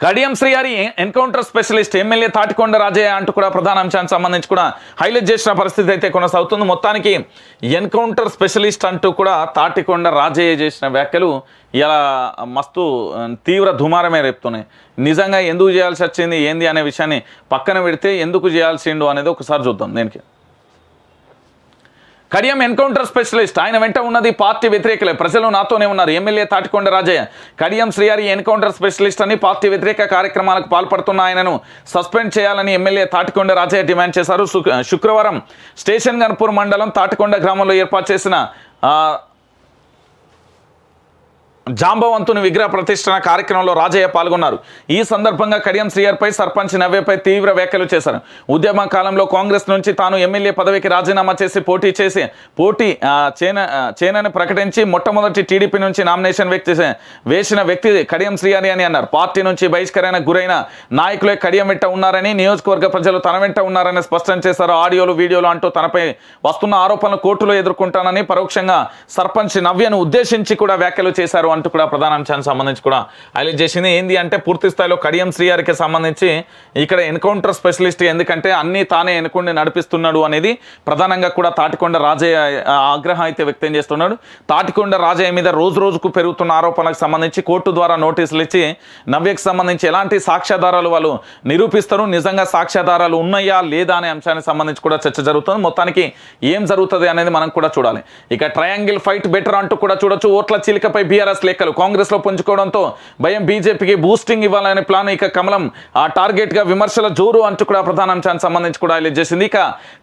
Kadiyam Srihari encounter specialist MLA Thatikonda Rajaiah అంటూ కూడా ప్రధాన అంశానికి సంబంధించి కూడా హైలైట్ చేసిన పరిస్థితి అయితే కొనసాగుతుంది మొత్తానికి ఎన్కౌంటర్ స్పెషలిస్ట్ అంటూ కూడా తాటికొండ రాజయ్య చేసిన వ్యాఖ్యలు ఇలా మస్తు తీవ్ర దుమారమే రేపుతున్నాయి నిజంగా ఎందుకు చేయాల్సి వచ్చింది ఏంది అనే విషయాన్ని పక్కన పెడితే ఎందుకు చేయాల్సిండు అనేది ఒకసారి చూద్దాం దీనికి కడియం ఎన్కౌంటర్ స్పెషలిస్ట్ ఆయన వెంట ఉన్నది పార్టీ వ్యతిరేకలే ప్రజలు నాతోనే ఉన్నారు MLA Thatikonda Rajaiah Kadiyam Srihari encounter specialist అని పార్టీ వ్యతిరేక కార్యక్రమాలకు పాల్పడుతున్న ఆయనను సస్పెండ్ చేయాలని ఎమ్మెల్యే తాటికొండ రాజయ్య డిమాండ్ చేశారు శుక్రవారం స్టేషన్ గన్పూర్ మండలం తాటికొండ గ్రామంలో ఏర్పాటు చేసిన జాంబవంతుని విగ్రహ ప్రతిష్టన కార్యక్రమంలో రాజయ్య పాల్గొన్నారు ఈ సందర్భంగా కడియం శ్రీఆర్పై సర్పంచ్ నవ్యపై తీవ్ర వ్యాఖ్యలు చేశారు ఉద్యమ కాలంలో కాంగ్రెస్ నుంచి తాను ఎమ్మెల్యే పదవికి రాజీనామా చేసి పోటీ చేసి పోటీ చేన చేనని ప్రకటించి మొట్టమొదటి టీడీపీ నుంచి నామినేషన్ వ్యక్తి వేసిన వ్యక్తి కడియం శ్రీయారి అని అన్నారు పార్టీ నుంచి బహిష్కరైన గురైన నాయకులే కడియం వెంట ఉన్నారని నియోజకవర్గ ప్రజలు తన వెంట ఉన్నారని స్పష్టం చేశారు ఆడియోలు వీడియోలు అంటూ తనపై వస్తున్న ఆరోపణలు కోర్టులో ఎదుర్కొంటానని పరోక్షంగా సర్పంచ్ నవ్యను ఉద్దేశించి కూడా వ్యాఖ్యలు చేశారు అంటూ కూడా ప్రధాన అంశానికి సంబంధించి కూడా హైలైట్ చేసింది ఏంది అంటే పూర్తి స్థాయిలో కడియం శ్రీయారికి సంబంధించి ఇక్కడ ఎన్కౌంటర్ స్పెషలిస్ట్ ఎందుకంటే అన్నీ తానే ఎన్నుకొని నడిపిస్తున్నాడు అనేది ప్రధానంగా కూడా తాటికొండ రాజయ్య ఆగ్రహం అయితే వ్యక్తం చేస్తున్నాడు తాటికొండ రాజయ్య మీద రోజు రోజుకు పెరుగుతున్న ఆరోపణలకు సంబంధించి కోర్టు ద్వారా నోటీసులు ఇచ్చి నవ్యకు సంబంధించి ఎలాంటి సాక్ష్యాధారాలు వాళ్ళు నిరూపిస్తారు నిజంగా సాక్ష్యాధారాలు ఉన్నాయా లేదా అనే అంశానికి సంబంధించి కూడా చర్చ జరుగుతుంది మొత్తానికి ఏం జరుగుతుంది అనేది మనం కూడా చూడాలి ఇక ట్రయాంగిల్ ఫైట్ బెటర్ అంటూ కూడా చూడొచ్చు ఓట్ల చీలికపై బీఆర్ఎస్ కాంగ్రెస్ లేఖలు కాంగ్రెస్లో పుంజుకోవడంతో భయం బీజేపీకి బూస్టింగ్ ఇవ్వాలనే ప్లాన్ ఇక కమలం ఆ టార్గెట్గా విమర్శల జోరు అంటూ కూడా ప్రధాన అంశానికి సంబంధించి కూడా హైలైట్ చేసింది ఇక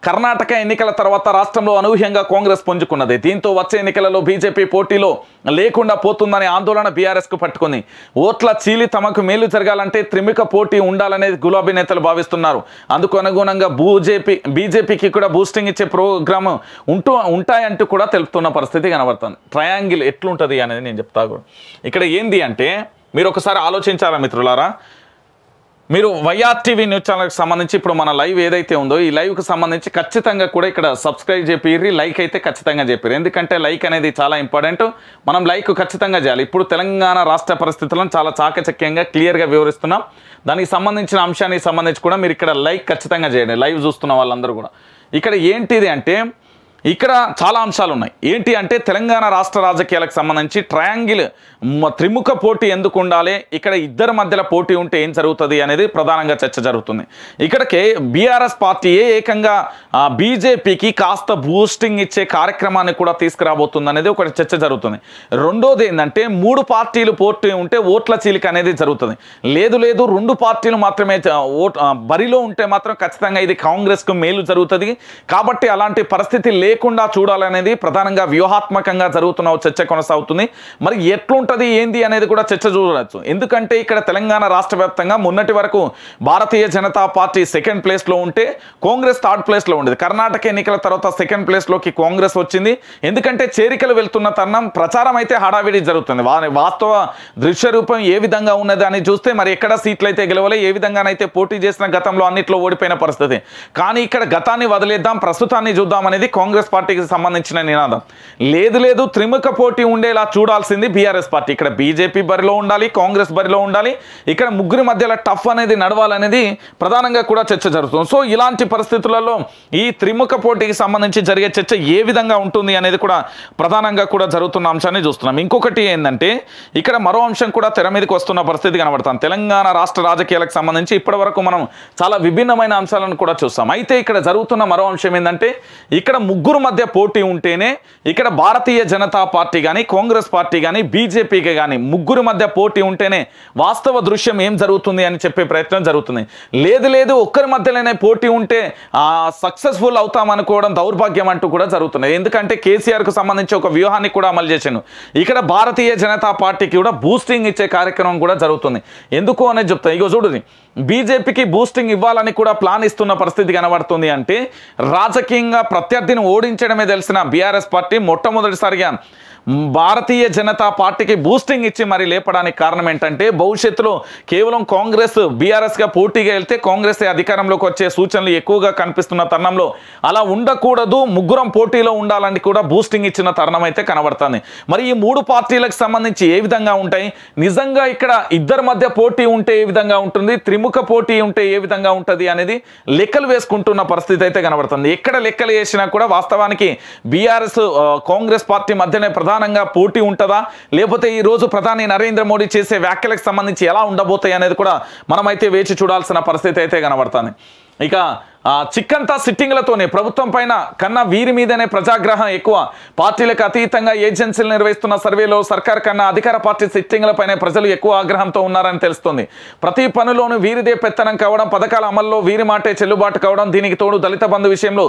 కర్ణాటక ఎన్నికల తర్వాత రాష్ట్రంలో అనూహ్యంగా కాంగ్రెస్ పుంజుకున్నది దీంతో వచ్చే ఎన్నికలలో బీజేపీ పోటీలో లేకుండా పోతుందనే ఆందోళన బీఆర్ఎస్కు పట్టుకుంది ఓట్ల చీలి తమకు మేలు జరగాలంటే త్రిమిక పోటీ ఉండాలనేది గులాబీ నేతలు భావిస్తున్నారు అందుకు అనుగుణంగా బూజేపీ బీజేపీకి కూడా బూస్టింగ్ ఇచ్చే ప్రోగ్రామ్ ఉంటూ ఉంటాయంటూ కూడా తెలుపుతున్న పరిస్థితి కనబడుతుంది ట్రయాంగిల్ ఎట్లుంటుంది అనేది నేను చెప్తా కాదు ఇక్కడ ఏంది అంటే మీరు ఒకసారి ఆలోచించారా మిత్రులారా మీరు వైఆర్ టీవీ న్యూస్ ఛానల్కి సంబంధించి ఇప్పుడు మన లైవ్ ఏదైతే ఉందో ఈ లైవ్కి సంబంధించి ఖచ్చితంగా కూడా ఇక్కడ సబ్స్క్రైబ్ చెప్పిర్రి లైక్ అయితే ఖచ్చితంగా చెప్పారు ఎందుకంటే లైక్ అనేది చాలా ఇంపార్టెంట్ మనం లైక్ ఖచ్చితంగా చేయాలి ఇప్పుడు తెలంగాణ రాష్ట్ర పరిస్థితులను చాలా చాకచక్యంగా క్లియర్గా వివరిస్తున్నాం దానికి సంబంధించిన అంశానికి సంబంధించి కూడా మీరు ఇక్కడ లైక్ ఖచ్చితంగా చేయండి లైవ్ చూస్తున్న వాళ్ళందరూ కూడా ఇక్కడ ఏంటిది అంటే ఇక్కడ చాలా అంశాలు ఉన్నాయి ఏంటి అంటే తెలంగాణ రాష్ట్ర రాజకీయాలకు సంబంధించి ట్రయాంగిల్ త్రిముఖ పోటీ ఎందుకు ఉండాలి ఇక్కడ ఇద్దరి మధ్యలో పోటీ ఉంటే ఏం జరుగుతుంది అనేది ప్రధానంగా చర్చ జరుగుతుంది ఇక్కడికి బీఆర్ఎస్ పార్టీయే ఏకంగా బీజేపీకి కాస్త బూస్టింగ్ ఇచ్చే కార్యక్రమాన్ని కూడా తీసుకురాబోతుంది అనేది ఒకటి చర్చ జరుగుతుంది రెండోది ఏంటంటే మూడు పార్టీలు పోటీ ఉంటే ఓట్ల చీలిక అనేది జరుగుతుంది లేదు లేదు రెండు పార్టీలు మాత్రమే ఓట్ బరిలో ఉంటే మాత్రం ఖచ్చితంగా ఇది కాంగ్రెస్కు మేలు జరుగుతుంది కాబట్టి అలాంటి పరిస్థితి లేదు లేకుండా చూడాలనేది ప్రధానంగా వ్యూహాత్మకంగా జరుగుతున్న చర్చ కొనసాగుతుంది మరి ఎట్లుంటుంది ఏంది అనేది కూడా చర్చ చూడవచ్చు ఎందుకంటే ఇక్కడ తెలంగాణ రాష్ట్ర మొన్నటి వరకు భారతీయ జనతా పార్టీ సెకండ్ ప్లేస్లో ఉంటే కాంగ్రెస్ థర్డ్ ప్లేస్లో ఉండేది కర్ణాటక ఎన్నికల తర్వాత సెకండ్ ప్లేస్లోకి కాంగ్రెస్ వచ్చింది ఎందుకంటే చేరికలు వెళ్తున్న తరుణం ప్రచారం అయితే హడావిడి జరుగుతుంది వాస్తవ దృశ్య రూపం ఏ విధంగా ఉన్నది అని చూస్తే మరి ఎక్కడ సీట్లు అయితే గెలవలే ఏ విధంగానైతే పోటీ చేసిన గతంలో అన్నింటిలో ఓడిపోయిన పరిస్థితి కానీ ఇక్కడ గతాన్ని వదిలేద్దాం ప్రస్తుతాన్ని చూద్దాం అనేది కాంగ్రెస్ కాంగ్రెస్ పార్టీకి సంబంధించిన నినాదం లేదు లేదు త్రిముఖ పోటీ ఉండేలా చూడాల్సింది బీఆర్ఎస్ పార్టీ ఇక్కడ బీజేపీ బరిలో ఉండాలి కాంగ్రెస్ బరిలో ఉండాలి ఇక్కడ ముగ్గురి మధ్యలో టఫ్ అనేది నడవాలనేది ప్రధానంగా కూడా చర్చ జరుగుతుంది సో ఇలాంటి పరిస్థితులలో ఈ త్రిముఖ పోటీకి సంబంధించి జరిగే చర్చ ఏ విధంగా ఉంటుంది అనేది కూడా ప్రధానంగా కూడా జరుగుతున్న అంశాన్ని చూస్తున్నాం ఇంకొకటి ఏంటంటే ఇక్కడ మరో అంశం కూడా తెర మీదకి వస్తున్న పరిస్థితి కనబడుతుంది తెలంగాణ రాష్ట్ర రాజకీయాలకు సంబంధించి వరకు మనం చాలా విభిన్నమైన అంశాలను కూడా చూస్తాం అయితే ఇక్కడ జరుగుతున్న మరో అంశం ఏంటంటే ఇక్కడ ముగ్గురు ముగ్గురు మధ్య పోటీ ఉంటేనే ఇక్కడ భారతీయ జనతా పార్టీ కానీ కాంగ్రెస్ పార్టీ కానీ బీజేపీకి కానీ ముగ్గురు మధ్య పోటీ ఉంటేనే వాస్తవ దృశ్యం ఏం జరుగుతుంది అని చెప్పే ప్రయత్నం జరుగుతుంది లేదు లేదు ఒక్కరి మధ్యలోనే పోటీ ఉంటే సక్సెస్ఫుల్ అవుతామనుకోవడం దౌర్భాగ్యం అంటూ కూడా జరుగుతున్నాయి ఎందుకంటే కేసీఆర్కు సంబంధించి ఒక వ్యూహాన్ని కూడా అమలు చేశాను ఇక్కడ భారతీయ జనతా పార్టీకి కూడా బూస్టింగ్ ఇచ్చే కార్యక్రమం కూడా జరుగుతుంది ఎందుకు అనేది చెప్తాను ఇగో చూడుది బీజేపీకి బూస్టింగ్ ఇవ్వాలని కూడా ప్లాన్ ఇస్తున్న పరిస్థితి కనబడుతుంది అంటే రాజకీయంగా ప్రత్యర్థిని ఓడించడమే తెలిసిన బీఆర్ఎస్ పార్టీ మొట్టమొదటిసారిగా భారతీయ జనతా పార్టీకి బూస్టింగ్ ఇచ్చి మరి లేపడానికి కారణం ఏంటంటే భవిష్యత్తులో కేవలం కాంగ్రెస్ బీఆర్ఎస్గా పోటీగా వెళ్తే కాంగ్రెస్ అధికారంలోకి వచ్చే సూచనలు ఎక్కువగా కనిపిస్తున్న తరుణంలో అలా ఉండకూడదు ముగ్గురం పోటీలో ఉండాలని కూడా బూస్టింగ్ ఇచ్చిన తరుణం అయితే కనబడుతుంది మరి ఈ మూడు పార్టీలకు సంబంధించి ఏ విధంగా ఉంటాయి నిజంగా ఇక్కడ ఇద్దరి మధ్య పోటీ ఉంటే ఏ విధంగా ఉంటుంది త్రిముఖ పోటీ ఉంటే ఏ విధంగా ఉంటుంది అనేది లెక్కలు వేసుకుంటున్న పరిస్థితి అయితే కనబడుతుంది ఎక్కడ లెక్కలు వేసినా కూడా వాస్తవానికి బీఆర్ఎస్ కాంగ్రెస్ పార్టీ మధ్యనే ప్రధాన సమానంగా పోటీ ఉంటుందా లేకపోతే ఈరోజు ప్రధాని నరేంద్ర మోడీ చేసే వ్యాఖ్యలకు సంబంధించి ఎలా ఉండబోతాయి అనేది కూడా మనమైతే వేచి చూడాల్సిన పరిస్థితి అయితే కనబడుతుంది ఇక చిక్కంతా సిట్టింగ్లతోనే ప్రభుత్వం పైన కన్నా వీరి మీదనే ప్రజాగ్రహం ఎక్కువ పార్టీలకు అతీతంగా ఏజెన్సీలు నిర్వహిస్తున్న సర్వేలో సర్కార్ కన్నా అధికార పార్టీ సిట్టింగ్లపైనే ప్రజలు ఎక్కువ ఆగ్రహంతో ఉన్నారని తెలుస్తుంది ప్రతి పనిలోనూ వీరిదే పెత్తనం కావడం పథకాల అమల్లో వీరి మాటే చెల్లుబాటు కావడం దీనికి తోడు దళిత బంధు విషయంలో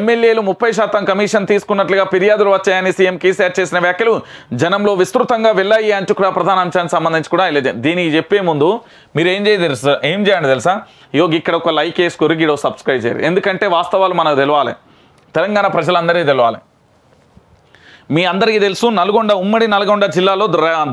ఎమ్మెల్యేలు ముప్పై శాతం కమిషన్ తీసుకున్నట్లుగా ఫిర్యాదులు వచ్చాయని సీఎం కేసీఆర్ చేసిన వ్యాఖ్యలు జనంలో విస్తృతంగా వెళ్ళాయి అంటూ కూడా ప్రధాన అంశానికి సంబంధించి కూడా దీనికి చెప్పే ముందు మీరు ఏం చేయ తెలుసా ఏం చేయండి తెలుసా యోగి ఇక్కడ ఒక లైక్ వేసుకోరు ఇక్కడ సబ్స్క్రైబ్ చేయరు ఎందుకంటే వాస్తవాలు మనకు తెలవాలి తెలంగాణ ప్రజలందరికీ తెలవాలి మీ అందరికీ తెలుసు నల్గొండ ఉమ్మడి నల్గొండ జిల్లాలో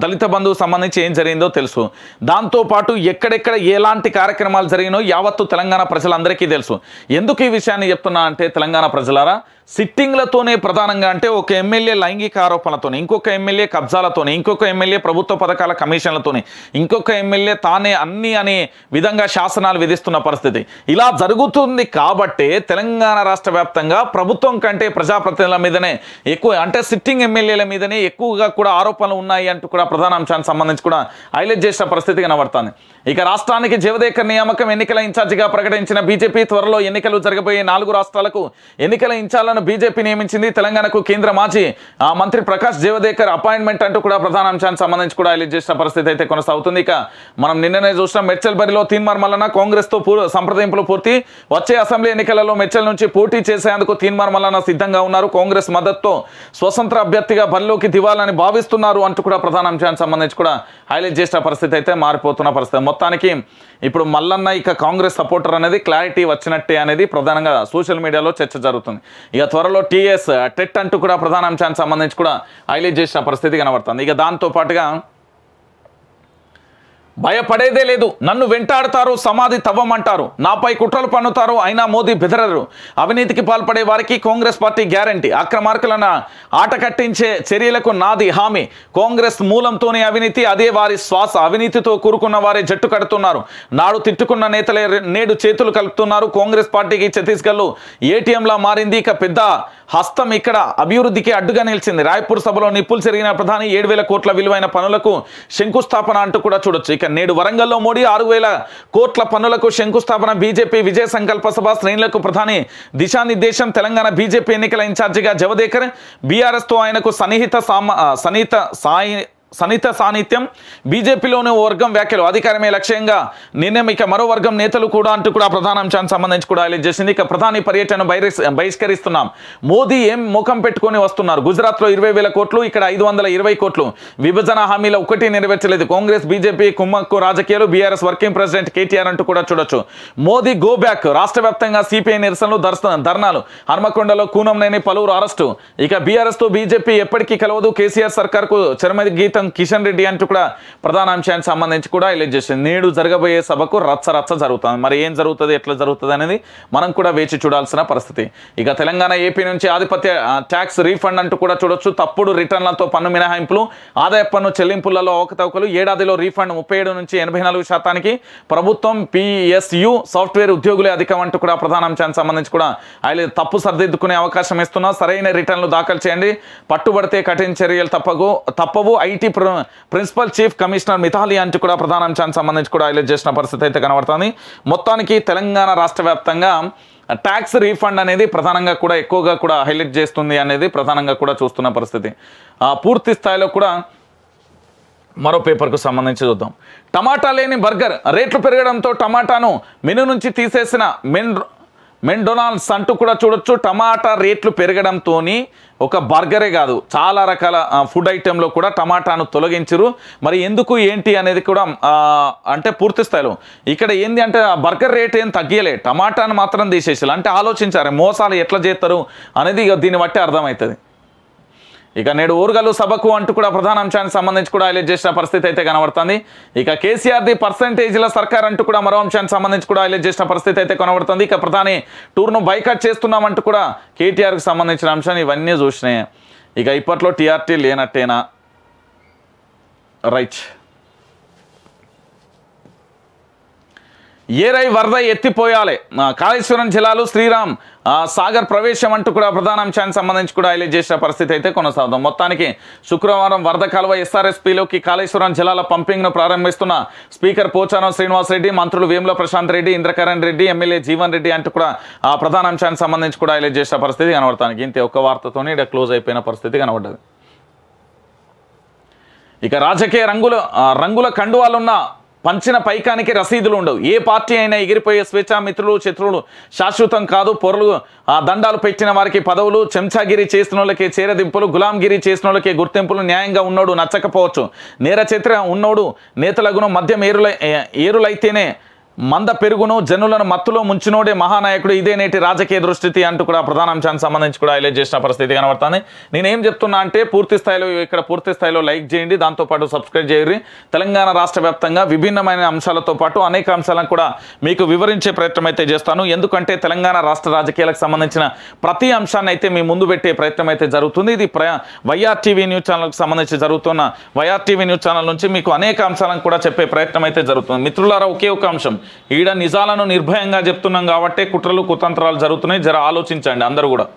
దళిత బంధువు సంబంధించి ఏం జరిగిందో తెలుసు దాంతోపాటు ఎక్కడెక్కడ ఎలాంటి కార్యక్రమాలు జరిగినో యావత్తు తెలంగాణ ప్రజలందరికీ తెలుసు ఎందుకు ఈ విషయాన్ని చెప్తున్నా అంటే తెలంగాణ ప్రజలారా సిట్టింగ్లతోనే ప్రధానంగా అంటే ఒక ఎమ్మెల్యే లైంగిక ఆరోపణలతోని ఇంకొక ఎమ్మెల్యే కబ్జాలతోనే ఇంకొక ఎమ్మెల్యే ప్రభుత్వ పథకాల కమిషన్లతోనే ఇంకొక ఎమ్మెల్యే తానే అన్ని అనే విధంగా శాసనాలు విధిస్తున్న పరిస్థితి ఇలా జరుగుతుంది కాబట్టే తెలంగాణ రాష్ట్ర ప్రభుత్వం కంటే ప్రజాప్రతినిధుల మీదనే ఎక్కువ అంటే సిట్టింగ్ ఎమ్మెల్యేల మీదనే ఎక్కువగా కూడా ఆరోపణలు ఉన్నాయి అంటూ కూడా ప్రధాన అంశానికి సంబంధించి కూడా హైలైట్ చేసిన పరిస్థితి కనబడుతుంది ఇక రాష్ట్రానికి జీవదేకర్ నియామకం ఎన్నికల ఇన్ఛార్జిగా ప్రకటించిన బీజేపీ త్వరలో ఎన్నికలు జరగబోయే నాలుగు రాష్ట్రాలకు ఎన్నికల ఇన్ఛార్లను బీజేపీ నియమించింది తెలంగాణకు కేంద్ర మాజీ మంత్రి ప్రకాష్ జీవదేకర్ అపాయింట్మెంట్ అంటూ కూడా ప్రధాన అంశానికి సంబంధించి కూడా ఎలిజ్ చేసిన పరిస్థితి అయితే కొనసాగుతుంది ఇక మనం నిన్ననే చూసిన మెడ్చల్ బరిలో తీన్మార్ మల్లన కాంగ్రెస్తో సంప్రదింపులు పూర్తి వచ్చే అసెంబ్లీ ఎన్నికలలో మెచ్చల నుంచి పోటీ చేసేందుకు తీన్మార్ మల్లన సిద్ధంగా ఉన్నారు కాంగ్రెస్ మద్దతుతో స్వతంత్ర అభ్యర్థిగా బరిలోకి దివాలని భావిస్తున్నారు అంటూ కూడా ప్రధాన అంశానికి సంబంధించి కూడా హైలైట్ చేసిన పరిస్థితి అయితే మారిపోతున్న పరిస్థితి మొత్తానికి ఇప్పుడు మల్లన్న ఇక కాంగ్రెస్ సపోర్టర్ అనేది క్లారిటీ వచ్చినట్టే అనేది ప్రధానంగా సోషల్ మీడియాలో చర్చ జరుగుతుంది ఇక త్వరలో టీఎస్ టెట్ అంటూ కూడా ప్రధాన అంశానికి సంబంధించి కూడా హైలైట్ చేసిన పరిస్థితి కనబడుతుంది ఇక దాంతో పాటుగా భయపడేదే లేదు నన్ను వెంటాడతారు సమాధి తవ్వమంటారు నాపై కుట్రలు పన్నుతారు అయినా మోదీ బెదరరు అవినీతికి పాల్పడే వారికి కాంగ్రెస్ పార్టీ గ్యారంటీ అక్రమార్కులను ఆట కట్టించే చర్యలకు నాది హామీ కాంగ్రెస్ మూలంతోనే అవినీతి అదే వారి శ్వాస అవినీతితో కూరుకున్న వారే జట్టు కడుతున్నారు నాడు తిట్టుకున్న నేతలే నేడు చేతులు కలుపుతున్నారు కాంగ్రెస్ పార్టీకి ఛత్తీస్గఢ్లో ఏటీఎంలా మారింది ఇక పెద్ద హస్తం ఇక్కడ అభివృద్ధికి అడ్డుగా నిలిచింది రాయపూర్ సభలో నిప్పులు జరిగిన ప్రధాని ఏడు కోట్ల విలువైన పనులకు శంకుస్థాపన అంటూ కూడా చూడొచ్చు ఇక నేడు వరంగల్లో మోడీ ఆరు కోట్ల పన్నులకు శంకుస్థాపన బీజేపీ విజయ సంకల్ప సభ శ్రేణులకు ప్రధాని దిశానిర్దేశం తెలంగాణ బీజేపీ ఎన్నికల ఇన్ఛార్జిగా జవదేకర్ బీఆర్ఎస్తో ఆయనకు సన్నిహిత సన్నిహిత సాయి సన్నిహిత సాన్నిహిత్యం బీజేపీలోని ఓ వర్గం వ్యాఖ్యలు అధికారమే లక్ష్యంగా నిర్ణయం ఇక మరో వర్గం నేతలు కూడా అంటూ కూడా ప్రధాన అంశానికి సంబంధించి కూడా హైలైట్ చేసింది ఇక ప్రధాని పర్యటన బహిష్కరిస్తున్నాం మోదీ ఏం ముఖం పెట్టుకొని వస్తున్నారు గుజరాత్లో ఇరవై వేల కోట్లు ఇక్కడ ఐదు వందల ఇరవై కోట్లు విభజన హామీల ఒకటి నెరవేర్చలేదు కాంగ్రెస్ బీజేపీ కుమ్మక్కు రాజకీయాలు బీఆర్ఎస్ వర్కింగ్ ప్రెసిడెంట్ కేటీఆర్ అంటూ కూడా చూడొచ్చు మోదీ గో బ్యాక్ రాష్ట్ర వ్యాప్తంగా సిపిఐ నిరసనలు ధర్నాలు హనుమకొండలో కూనంనేని పలువురు అరెస్టు ఇక బీఆర్ఎస్తో బీజేపీ ఎప్పటికీ కలవదు కేసీఆర్ సర్కార్కు చర్మగీత కెప్టెన్ కిషన్ రెడ్డి అంటూ కూడా ప్రధాన అంశానికి సంబంధించి కూడా ఇలా చేసింది నేడు జరగబోయే సభకు రచ్చ రచ్చ జరుగుతుంది మరి ఏం జరుగుతుంది ఎట్లా జరుగుతుంది అనేది మనం కూడా వేచి చూడాల్సిన పరిస్థితి ఇక తెలంగాణ ఏపీ నుంచి ఆధిపత్య ట్యాక్స్ రీఫండ్ అంటూ కూడా చూడొచ్చు తప్పుడు రిటర్న్లతో పన్ను మినహాయింపులు ఆదాయ పన్ను చెల్లింపులలో అవకతవకలు ఏడాదిలో రీఫండ్ ముప్పై నుంచి ఎనభై శాతానికి ప్రభుత్వం పిఎస్యు సాఫ్ట్వేర్ ఉద్యోగులే అధికం అంటూ కూడా ప్రధాన అంశానికి సంబంధించి కూడా ఆయన తప్పు సరిదిద్దుకునే అవకాశం ఇస్తున్నా సరైన రిటర్న్లు దాఖలు చేయండి పట్టుబడితే కఠిన చర్యలు తప్పవు తప్పవు ఐటీ మాజీ ప్రిన్సిపల్ చీఫ్ కమిషనర్ మిథాలి అంటూ కూడా ప్రధాన అంశానికి సంబంధించి కూడా హైలైట్ చేసిన పరిస్థితి అయితే కనబడుతుంది మొత్తానికి తెలంగాణ రాష్ట్ర వ్యాప్తంగా ట్యాక్స్ రీఫండ్ అనేది ప్రధానంగా కూడా ఎక్కువగా కూడా హైలైట్ చేస్తుంది అనేది ప్రధానంగా కూడా చూస్తున్న పరిస్థితి పూర్తి స్థాయిలో కూడా మరో పేపర్కు సంబంధించి చూద్దాం టమాటా లేని బర్గర్ రేట్లు పెరగడంతో టమాటాను మెను నుంచి తీసేసిన మెన్ మెండొనాల్డ్స్ అంటూ కూడా చూడొచ్చు టమాటా రేట్లు పెరగడంతో ఒక బర్గరే కాదు చాలా రకాల ఫుడ్ ఐటెంలో కూడా టమాటాను తొలగించరు మరి ఎందుకు ఏంటి అనేది కూడా అంటే పూర్తి స్థాయిలో ఇక్కడ ఏంది అంటే ఆ బర్గర్ రేట్ ఏం తగ్గలే టమాటాను మాత్రం తీసేసారు అంటే ఆలోచించారు మోసాలు ఎట్లా చేస్తారు అనేది దీన్ని బట్టి అర్థమవుతుంది ఇక నేడు ఊరుగల్లు సభకు అంటూ కూడా ప్రధాన అంశానికి సంబంధించి కూడా హైలైట్ చేసిన పరిస్థితి అయితే కనబడుతుంది ఇక కేసీఆర్ది పర్సంటేజ్ల సర్కార్ అంటూ కూడా మరో అంశానికి సంబంధించి కూడా హైలైట్ చేసిన పరిస్థితి అయితే కనబడుతుంది ఇక ప్రధాని టూర్ను బైకట్ చేస్తున్నామంటూ కూడా కేటీఆర్కి సంబంధించిన అంశాన్ని ఇవన్నీ చూసినాయి ఇక ఇప్పట్లో టీఆర్టీ లేనట్టేనా రైట్ ఏరై వరద ఎత్తిపోయాలి కాళేశ్వరం జిల్లాలో శ్రీరామ్ సాగర్ ప్రవేశం అంటూ కూడా అంశానికి సంబంధించి కూడా హైలైట్ చేసిన పరిస్థితి అయితే కొనసాగుతాం మొత్తానికి శుక్రవారం వరద కాలువ ఎస్ఆర్ఎస్పీలోకి కాళేశ్వరం జిల్లాల పంపింగ్ను ప్రారంభిస్తున్న స్పీకర్ పోచారం శ్రీనివాసరెడ్డి మంత్రులు వేముల ప్రశాంత్ రెడ్డి ఇంద్రకరణ్ రెడ్డి ఎమ్మెల్యే జీవన్ రెడ్డి అంటూ కూడా ఆ అంశానికి సంబంధించి కూడా హైలైట్ చేసిన పరిస్థితి కనబడతానికి ఇంతే ఒక్క వార్తతోనే ఇక్కడ క్లోజ్ అయిపోయిన పరిస్థితి కనబడ్డది ఇక రాజకీయ రంగుల రంగుల కండువాలున్న పంచిన పైకానికి రసీదులు ఉండవు ఏ పార్టీ అయినా ఎగిరిపోయే స్వేచ్ఛామిత్రులు శత్రువులు శాశ్వతం కాదు పొరలు ఆ దండాలు పెట్టిన వారికి పదవులు చెంచాగిరి చేసిన వాళ్ళకి చేరదింపులు గులాంగిరి చేసిన వాళ్ళకి గుర్తింపులు న్యాయంగా ఉన్నోడు నచ్చకపోవచ్చు నేర ఉన్నోడు నేతల గుణం మద్యం ఏరుల ఏరులైతేనే మంద పెరుగును జనులను మత్తులో ముంచునోడే మహానాయకుడు ఇదే నేటి రాజకీయ దృష్టి అంటూ కూడా ప్రధానాంశానికి సంబంధించి కూడా హైలైట్ చేసిన పరిస్థితి కనబడుతుంది నేనేం చెప్తున్నా అంటే పూర్తి స్థాయిలో ఇక్కడ పూర్తి స్థాయిలో లైక్ చేయండి దాంతోపాటు సబ్స్క్రైబ్ చేయండి తెలంగాణ రాష్ట్ర విభిన్నమైన అంశాలతో పాటు అనేక అంశాలను కూడా మీకు వివరించే ప్రయత్నం అయితే చేస్తాను ఎందుకంటే తెలంగాణ రాష్ట్ర రాజకీయాలకు సంబంధించిన ప్రతి అంశాన్ని అయితే మీ ముందు పెట్టే ప్రయత్నం అయితే జరుగుతుంది ఇది ప్ర న్యూస్ ఛానల్కి సంబంధించి జరుగుతున్న వైఆర్టీవీ న్యూస్ ఛానల్ నుంచి మీకు అనేక అంశాలను కూడా చెప్పే ప్రయత్నం అయితే జరుగుతుంది మిత్రులారా ఒకే ఒక అంశం ఈడ నిజాలను నిర్భయంగా చెప్తున్నాం కాబట్టి కుట్రలు కుతంత్రాలు జరుగుతున్నాయి జర ఆలోచించండి అందరూ కూడా